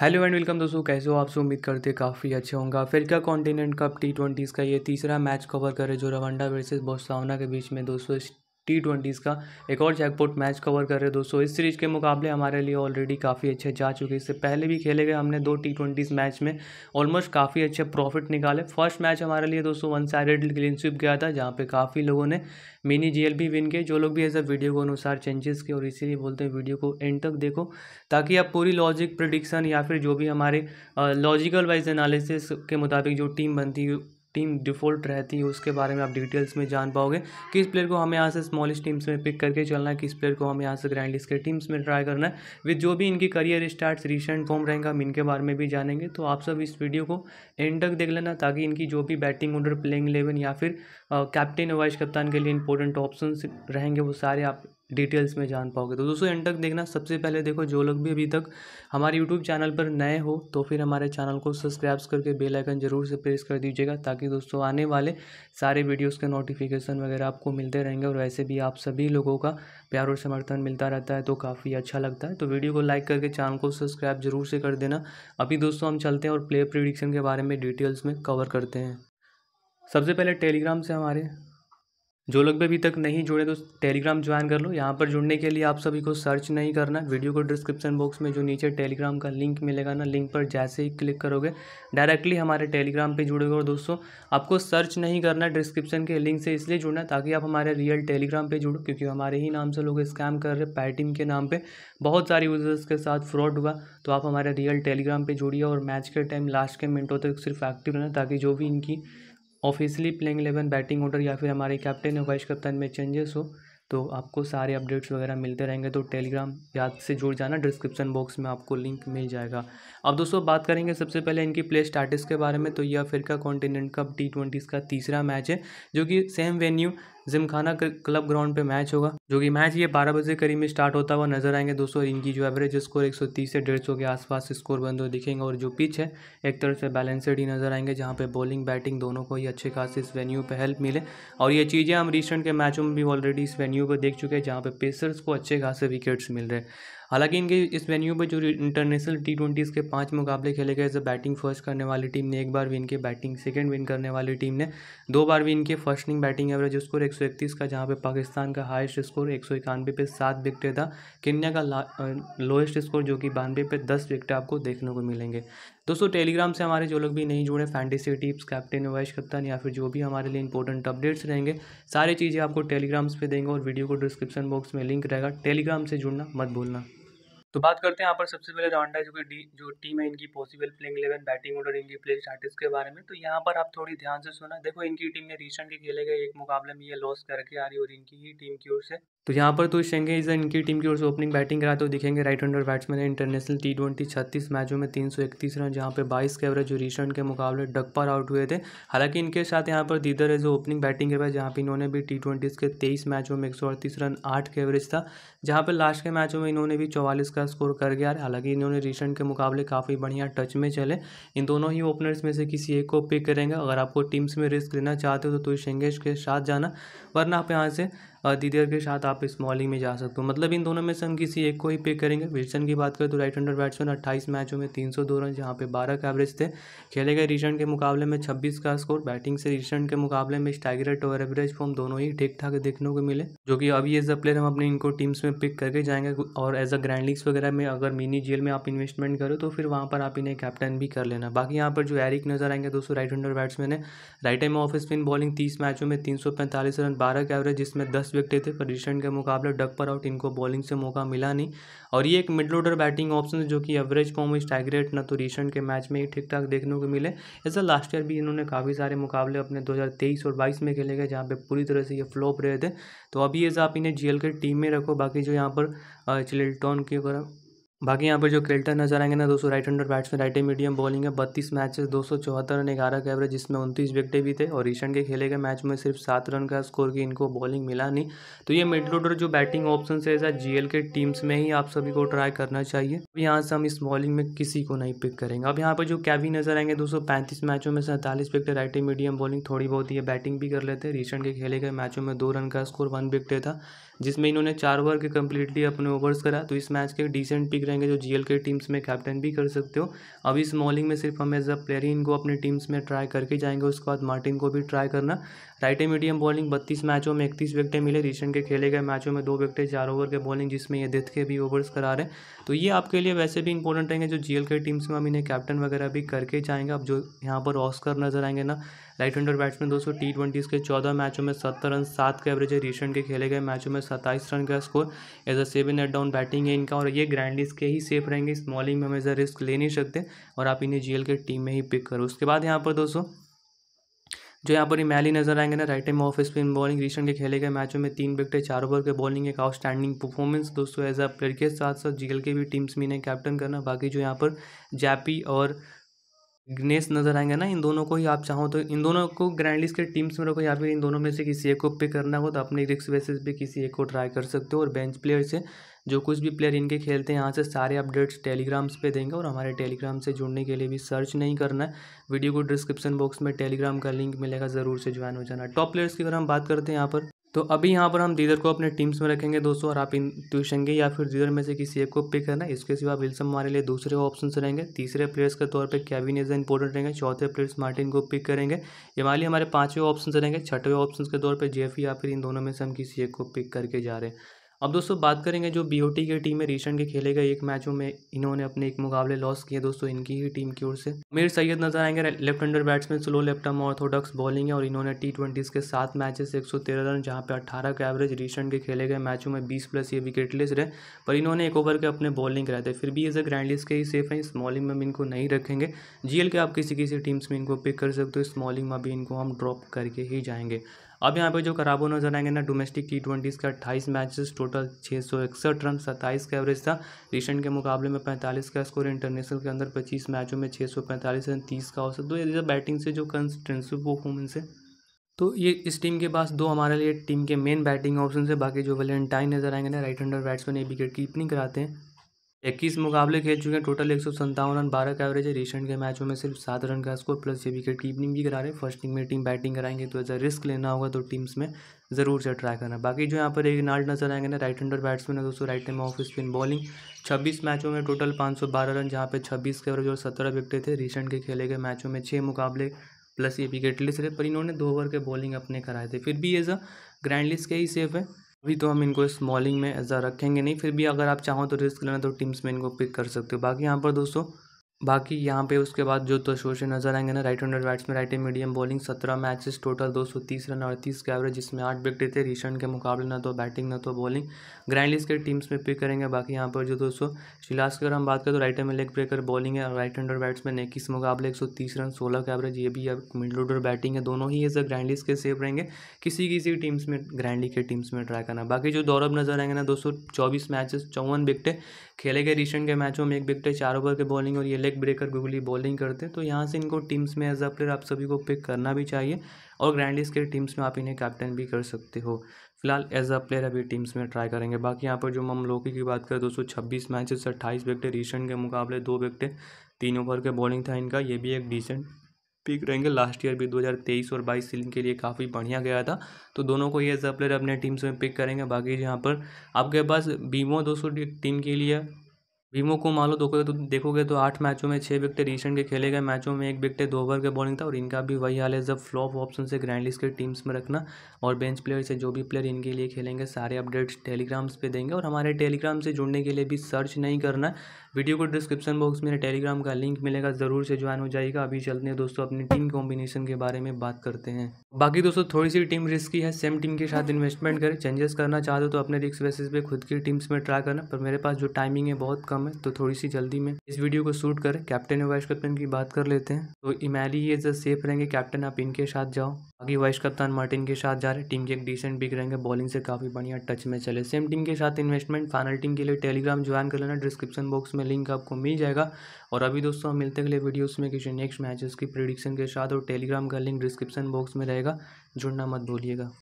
hello and welcome दोस्तों कैसे हो आपसे उम्मीद करते काफ़ी अच्छे होंगे Africa continent cup T twenties का ये तीसरा मैच कवर करे जो रवांडा वर्सेस बोस्तावना के बीच में दोस्तों टी ट्वेंटीज़ का एक और जैकपॉट मैच कवर कर रहे हैं दोस्तों इस सीरीज़ के मुकाबले हमारे लिए ऑलरेडी काफ़ी अच्छे जा चुके इससे पहले भी खेले गए हमने दो टी ट्वेंटीज़ मैच में ऑलमोस्ट काफ़ी अच्छे प्रॉफिट निकाले फर्स्ट मैच हमारे लिए दोस्तों वन साइडेड क्लीन स्विप गया था जहाँ पे काफ़ी लोगों ने मिनी जी एल विन किए जो लोग भी ऐसा वीडियो के अनुसार चेंजेस किए और इसीलिए बोलते हैं वीडियो को एंड तक देखो ताकि आप पूरी लॉजिक प्रडिक्शन या फिर जो भी हमारे लॉजिकल वाइज एनालिसिस के मुताबिक जो टीम बनती है टीम डिफ़ॉल्ट रहती है उसके बारे में आप डिटेल्स में जान पाओगे किस प्लेयर को हमें यहाँ से स्मॉलेस्ट टीम्स में पिक करके चलना है किस प्लेयर को हमें यहाँ से ग्रैंड लिस्ट के टीम्स में ट्राई करना है विद जो भी इनकी करियर स्टार्ट रिसेंट फॉर्म रहेंगे हम इनके बारे में भी जानेंगे तो आप सब इस वीडियो को एंड तक देख लेना ताकि इनकी जो भी बैटिंग ऑर्डर प्लेइंग इलेवन या फिर कैप्टन वाइस कप्तान के लिए इंपॉर्टेंट ऑप्शन रहेंगे वो सारे आप डिटेल्स में जान पाओगे तो दोस्तों एंड तक देखना सबसे पहले देखो जो लोग भी अभी तक हमारे यूट्यूब चैनल पर नए हो तो फिर हमारे चैनल को सब्सक्राइब करके बेल आइकन जरूर से प्रेस कर दीजिएगा ताकि दोस्तों आने वाले सारे वीडियोस के नोटिफिकेशन वगैरह आपको मिलते रहेंगे और वैसे भी आप सभी लोगों का प्यार और समर्थन मिलता रहता है तो काफ़ी अच्छा लगता है तो वीडियो को लाइक करके चैनल को सब्सक्राइब जरूर से कर देना अभी दोस्तों हम चलते हैं और प्ले प्रिडिक्शन के बारे में डिटेल्स में कवर करते हैं सबसे पहले टेलीग्राम से हमारे जो लोग भी अभी तक नहीं जुड़े तो टेलीग्राम ज्वाइन कर लो यहाँ पर जुड़ने के लिए आप सभी को सर्च नहीं करना वीडियो को डिस्क्रिप्शन बॉक्स में जो नीचे टेलीग्राम का लिंक मिलेगा ना लिंक पर जैसे ही क्लिक करोगे डायरेक्टली हमारे टेलीग्राम पे जुड़ेगा और दोस्तों आपको सर्च नहीं करना डिस्क्रिप्शन के लिंक से इसलिए जुड़ना ताकि आप हमारे रियल टेलीग्राम पर जुड़ो क्योंकि हमारे ही नाम से लोग स्कैम कर रहे पैटीम के नाम पर बहुत सारे यूजर्स के साथ फ्रॉड हुआ तो आप हमारे रियल टेलीग्राम पर जुड़िए और मैच के टाइम लास्ट के मिनटों तक तो सिर्फ एक्टिव रहना ताकि जो भी इनकी officially playing eleven batting order या फिर हमारे कैप्टन या वाइस कप्तान में चेंजेस हो तो आपको सारे अपडेट्स वगैरह मिलते रहेंगे तो टेलीग्राम याद से जुड़ जाना डिस्क्रिप्शन बॉक्स में आपको लिंक मिल जाएगा अब दोस्तों बात करेंगे सबसे पहले इनकी प्ले स्टार्टिस के बारे में तो यह Africa continent cup T twenties का तीसरा मैच है जो कि same venue Gymkhana club ground पे मैच होगा जो कि मैच ये बारह बजे करीब में स्टार्ट होता हुआ नजर आएंगे दोस्तों और इनकी जो एवरेज स्कोर 130 से 150 के आसपास स्कोर बंद हो दिखेंगे और जो पिच है एक तरह से बैलेंसड ही नजर आएंगे जहाँ पे बॉलिंग बैटिंग दोनों को ही अच्छे खास इस वेन्यू पर हेल्प मिले और ये चीज़ें हम रिसेंट के मैचों में भी ऑलरेडी इस वेन्यू को देख चुके हैं जहाँ पे पेसर्स को अच्छे खासे विकेट्स मिल रहे हैं हालांकि इनके इस वेन्यू पर जो इंटरनेशनल टी ट्वेंटीज़ के पाँच मुकाबले खेले गए जो बैटिंग फर्स्ट करने वाली टीम ने एक बार विन के बैटिंग सेकेंड विन करने वाली टीम ने दो बार विन के first inning batting average score एक सौ इकतीस का जहाँ पे पाकिस्तान का हाइस्ट स्कोर एक सौ इक्यानवे पे सात विकटे था केन्या का लोएस्ट स्कोर जो कि बानवे पे दस विकटे आपको देखने को मिलेंगे दोस्तों टेलीग्राम से हमारे जो लोग भी नहीं जुड़े फैंटेसी टिप्स कैप्टन वैश कप्तान या फिर जो भी हमारे लिए इंपॉर्टेंट अपडेट्स रहेंगे सारी चीज़ें आपको टेलीग्राम्स पे देंगे और वीडियो को डिस्क्रिप्शन बॉक्स में लिंक रहेगा टेलीग्राम से जुड़ना मत भूलना तो बात करते हैं यहाँ पर सबसे पहले रवांडा जो कि जो टीम है इनकी possible playing eleven batting order इनकी प्लेइंग स्टार्टिस के बारे में तो यहाँ पर आप थोड़ी ध्यान से सुना देखो इनकी टीम ने रिसेंटली खेले गए एक मुकाबले में ये लॉस करके आ रही और इनकी ही टीम की ओर से तो यहाँ पर तो इस इनकी टीम की ओर से ओपनिंग बैटिंग कराते तो दिखेंगे राइट हैंडर बैट्समैन है इंटरनेशनल टी ट्वेंटी छत्तीस मैचों में तीन सौ इकतीस रन जहाँ पे बाईस के एवरेज जो रिसेंट के मुकाबले डक पर आउट हुए थे हालांकि इनके साथ यहाँ पर दीदर है जो ओपनिंग बैटिंग के बाद जहाँ पर इन्होंने भी टी के तेईस मैचों में एक सौ अड़तीस रन आठ के एवरेज था जहाँ पर लास्ट के मैचों में इन्होंने भी चौवालीस का स्कोर कर गया हालांकि इन्होंने रिसेंट के मुकाबले काफ़ी बढ़िया टच में चले इन दोनों ही ओपनर्स में से किसी एक को पिक करेंगे अगर आपको टीम्स में रिस्क लेना चाहते हो तो शेंगेज के साथ जाना वरना आप यहाँ से दीदियर के साथ आप स्मॉलिंग में जा सकते हो मतलब इन दोनों में से हम किसी एक को ही पिक करेंगे विल्सन की बात करें तो राइट हंडर बैट्समैन अट्ठाईस मैचों में तीन सौ दो रन जहाँ पे बारह का एवरेज थे खेले गए रिसेंट के मुकाबले में छब्बीस का स्कोर बैटिंग से रिसेंट के मुकाबले में स्टाइगर और एवरेज फॉर्म दोनों ही ठीक ठाक देखने को मिले जो कि अभी एज अ प्लेयर हम अपने इनको टीम्स में पिक करके जाएंगे और एज अ ग्रैंड लीग्स वगैरह में अगर मिनी जेल में आप इन्वेस्टमेंट करो तो फिर वहाँ पर आप इन्हें कैप्टन भी कर लेना बाकी यहाँ पर जो एरिक नजर आएंगे दोस्तों राइट हंडर बैट्समैन है right arm off spin bowling तीस मैचों में तीन रन बारह का एवरेज जिसमें दस दस विकेट थे पर रिसेंट के मुकाबले पर आउट इनको बॉलिंग से मौका मिला नहीं और ये एक मिडल ऑर्डर बैटिंग ऑप्शन है जो कि एवरेज फॉर्म में स्ट्राइक ना तो रिसेंट के मैच में ही ठीक ठाक देखने को मिले ऐसा लास्ट ईयर भी इन्होंने काफ़ी सारे मुकाबले अपने दो और बाईस में खेले गए जहाँ पर पूरी तरह से ये फ्लॉप रहे थे तो अभी ऐसा आप इन्हें जी के टीम में रखो बाकी जो यहाँ पर चिलिल्टॉन की बाकी यहाँ पर जो क्रिकेटर नजर आएंगे ना दोस्तों right hander batsman right medium bowling है बत्तीस मैचेस दो सौ चौहत्तर रन ग्यारह का एवरेज जिसमें उनतीस विकटें भी थे और रिसेंट के खेले गए मैच में सिर्फ सात रन का स्कोर की इनको बॉलिंग मिला नहीं तो ये मिडलोडर जो बैटिंग ऑप्शन है ऐसा जी के टीम्स में ही आप सभी को ट्राई करना चाहिए अब यहाँ से हम इस बॉलिंग में किसी को नहीं पिक करेंगे अब यहाँ पर जो कैवी नजर आएंगे दो पैंतीस मैचों में सैंतालीस विकेट राइट मीडियम बॉलिंग थोड़ी बहुत ये बैटिंग भी कर लेते हैं रिसेंट के खेले गए मैचों में दो रन का स्कोर वन विकटें था जिसमें इन्होंने चार ओवर के कम्प्लीटली अपने ओवर्स करा तो इस मैच के डिसेंट पिक रहेंगे जो जीएल के टीम्स में कैप्टन भी कर सकते हो अब इस मॉलिंग में सिर्फ हम एज अ प्लेयर ही इनको अपने टीम्स में ट्राई करके जाएंगे उसके बाद मार्टिन को भी ट्राई करना राइट ए मीडियम बॉलिंग बत्तीस मैचों में इकतीस विकटें मिले रिसेंट के खेले गए मैचों में दो विकटें चार ओवर के बॉलिंग जिसमें ये डेथ के भी ओवर्स करा रहे हैं तो ये आपके लिए वैसे भी इंपॉर्टेंट रहेंगे जो जी के टीम्स में हम इन्हें कैप्टन वगैरह भी करके जाएंगे अब जो यहाँ पर ऑस्कर नजर आएंगे ना राइट हैंडर बैट्समैन दोस्तों टी ट्वेंटीज़ के चौदह मैचों में सत्तर रन सात का एवरेज है रिसेंट के खेले गए मैचों में सत्ताईस रन का score as a seven eight down batting है इनका और ये ग्रैंडीज के ही सेफ रहेंगे स्मॉलिंग में हमेशा रिस्क ले नहीं सकते और आप इन्हें जी के टीम में ही पिक करो उसके बाद यहाँ पर दोस्तों जो यहाँ पर इमैली नजर आएंगे ना right arm off spin bowling recent के खेले गए मैचों में तीन विकेट चार ओवर के बॉलिंग एक आउटस्टैंडिंग परफॉर्मेंस दोस्तों एज अ प्लेयर के साथ साथ जीएल के भी टीम्स में इन्हें कैप्टन करना बाकी जो यहाँ पर जैपी और ग्नेस नज़र आएंगे ना इन दोनों को ही आप चाहो तो इन दोनों को ग्रैंड के टीम्स में रखो या फिर इन दोनों में से किसी एक को पिक करना हो तो अपने रिक्स बेसिस पे किसी एक को ट्राई कर सकते हो और बेंच प्लेयर से जो कुछ भी प्लेयर इनके खेलते हैं यहाँ से सारे अपडेट्स टेलीग्राम्स पे देंगे और हमारे टेलीग्राम से जुड़ने के लिए भी सर्च नहीं करना है वीडियो को डिस्क्रिप्शन बॉक्स में टेलीग्राम का लिंक मिलेगा ज़रूर से ज्वाइन हो जाना टॉप प्लेयर्स की अगर हम बात करते हैं यहाँ पर तो अभी यहाँ पर हम दीदर को अपने टीम्स में रखेंगे दोस्तों और आप इन के या फिर दीदर में से किसी एक को पिक करना इसके सिवा विल्सन हमारे लिए दूसरे ऑप्शन रहेंगे तीसरे प्लेयर्स के तौर पर कैविन एजा इंपॉर्टेंट रहेंगे चौथे प्लेयर्स मार्टिन को पिक करेंगे ये हमारे पाँचवें ऑप्शन रहेंगे छठवें ऑप्शन के तौर पर जेफ या फिर इन दोनों में से हम किसी एक को पिक करके जा रहे हैं अब दोस्तों बात करेंगे जो बी की टीम है रिसेंट के खेले गए एक मैचों में इन्होंने अपने एक मुकाबले लॉस किए दोस्तों इनकी ही टीम की ओर से मेरे सैयद नजर आएंगे left hander batsman slow left arm orthodox bowling है और इन्होंने टी ट्वेंटीज़ के सात मैचेस सौ एक रन जहाँ पे अट्ठारह का एवरेज रिसेंट के खेले गए मैचों में बीस प्लस ये लेस रहे पर इन्होंने एक ओवर के अपने बॉलिंग कराए थे फिर भी एज अ ग्रैंडलिस्ट के ही सेफ है स्मॉलिंग में इनको नहीं रखेंगे जीएल के आप किसी किसी टीम्स में इनको पिक कर सकते हो स्मॉलिंग में भी इनको हम ड्रॉप करके ही जाएंगे अब यहाँ पे जो खराबों नजर आएंगे ना डोमेस्टिक टी ट्वेंटीज़ का अट्ठाईस मैचेस टोटल छः सौ इकसठ रन सत्ताईस का एवरेज था रिसेंट के मुकाबले में पैंतालीस का स्कोर इंटरनेशनल के अंदर पच्चीस मैचों में छः सौ पैंतालीस रन तीस का औसत दो तो ये बैटिंग से जो कंसिस्टेंसिव परफॉर्मेंस है तो ये इस टीम के पास दो हमारे लिए टीम के मेन बैटिंग ऑप्शन है बाकी जो वेलेंटाइन नजर आएंगे ना राइट हैंडर बैट्समैन ये विकेट कीपनिंग कराते हैं इक्कीस मुकाबले खेल चुके हैं टोटल एक सौ संतावन रन बारह का एवरेज है रिसेंट के मैचों में सिर्फ सात रन का स्कोर प्लस ये विकेट कीपिंग भी करा रहे हैं फर्स्ट इनिंग में टीम बैटिंग कराएंगे तो ऐसा रिस्क लेना होगा तो टीम्स में ज़रूर से ट्राई करना बाकी जो यहाँ पर एक नाल्ट नजर आएंगे ना राइट हैंडर बैट्समैन है दोस्तों right arm off spin bowling छब्बीस मैचों में टोटल पाँच सौ बारह रन जहाँ पे छब्बीस के एवरेज और सत्रह विकेट थे रिसेंट के खेले गए मैचों में छः मुकाबले प्लस ये विकेट लिस्ट रहे पर इन्होंने दो ओवर के बॉलिंग अपने कराए थे फिर भी एज अ ग्रैंड लिस्ट के ही सेफ है अभी तो हम इनको स्मॉलिंग में ऐसा रखेंगे नहीं फिर भी अगर आप चाहो तो रिस्क लेना तो टीम्स में इनको पिक कर सकते हो बाकी यहाँ पर दोस्तों बाकी यहाँ पे उसके बाद जो तो शोशे नजर आएंगे ना right hander batsman right medium bowling सत्रह मैचेस टोटल दो सौ तीस रन अड़तीस के एवरेज जिसमें आठ विकेट थे रिशन के मुकाबले ना तो बैटिंग ना तो बॉलिंग ग्रैंड के टीम्स में पिक करेंगे बाकी यहाँ पर जो दोस्तों शिलास की अगर हम बात करें तो राइट हैंड में लेग ब्रेकर बॉलिंग है और राइट बैट्स बैट्समैन इक्कीस मुकाबले एक रन सोलह के एवरेज ये भी अब मिडल ऑर्डर बैटिंग है दोनों ही एज अ ग्रैंड के सेफ रहेंगे किसी किसी टीम्स में ग्रैंड के टीम्स में ट्राई करना बाकी जो दौरभ नजर आएंगे ना दो चौबीस मैचेस चौवन विकटें खेले गए रिशन के मैचों में एक विकटें चार ओवर के बॉलिंग और ये leg leg breaker googly bowling करते हैं तो यहाँ से इनको टीम्स में एज अ प्लेयर आप सभी को पिक करना भी चाहिए और ग्रैंडिस के टीम्स में आप इन्हें कैप्टन भी कर सकते हो फिलहाल एज अ प्लेयर अभी टीम्स में ट्राई करेंगे बाकी यहाँ पर जो हम लोकी की बात करें दो सौ छब्बीस मैचेस अट्ठाईस विकटे रिसेंट के मुकाबले दो विकटे तीन ओवर के बॉलिंग था इनका ये भी एक डिसेंट पिक रहेंगे लास्ट ईयर भी 2023 और 22 सीजन के लिए काफ़ी बढ़िया गया था तो दोनों को ये एज अ प्लेयर अपने टीम्स में पिक करेंगे बाकी जहाँ पर आपके पास बीमो दो टीम के लिए भीमों को मान लो देखोगे तो देखोगे तो आठ मैचों में छः विकटे रिसेंट के खेले गए मैचों में एक विकटे दो ओवर के बॉलिंग था और इनका भी वही हाल है जब फ्लॉप ऑप्शन से ग्रैंड लिस्ट के टीम्स में रखना और बेंच प्लेयर से जो भी प्लेयर इनके लिए खेलेंगे सारे अपडेट्स टेलीग्राम्स पे देंगे और हमारे टेलीग्राम से जुड़ने के लिए भी सर्च नहीं करना वीडियो को डिस्क्रिप्शन बॉक्स में टेलीग्राम का लिंक मिलेगा ज़रूर से ज्वाइन हो जाएगा अभी चलते हैं दोस्तों अपनी टीम कॉम्बिनेशन के बारे में बात करते हैं बाकी दोस्तों थोड़ी सी टीम रिस्की है सेम टीम के साथ इन्वेस्टमेंट करें चेंजेस करना चाहते हो तो अपने रिस्क बेसिस पे खुद की टीम्स में ट्राई करना पर मेरे पास जो टाइमिंग है बहुत कम है तो थोड़ी सी जल्दी में इस वीडियो को शूट करें कैप्टन और वाइस कैप्टन की बात कर लेते हैं तो इमैली ये जब सेफ रहेंगे कैप्टन आप इनके साथ जाओ बाकी वाइस कप्तान मार्टिन के साथ जा रहे टीम के एक डिसेंट बिग रहेंगे बॉलिंग से काफ़ी बढ़िया टच में चले सेम टीम के साथ इन्वेस्टमेंट फाइनल टीम के लिए टेलीग्राम ज्वाइन कर लेना डिस्क्रिप्शन बॉक्स में लिंक आपको मिल जाएगा और अभी दोस्तों हम मिलते अगले वीडियोस में किसी नेक्स्ट मैचेस की प्रिडिक्शन के साथ और टेलीग्राम का लिंक डिस्क्रिप्शन बॉक्स में रहेगा जुड़ना मत भूलिएगा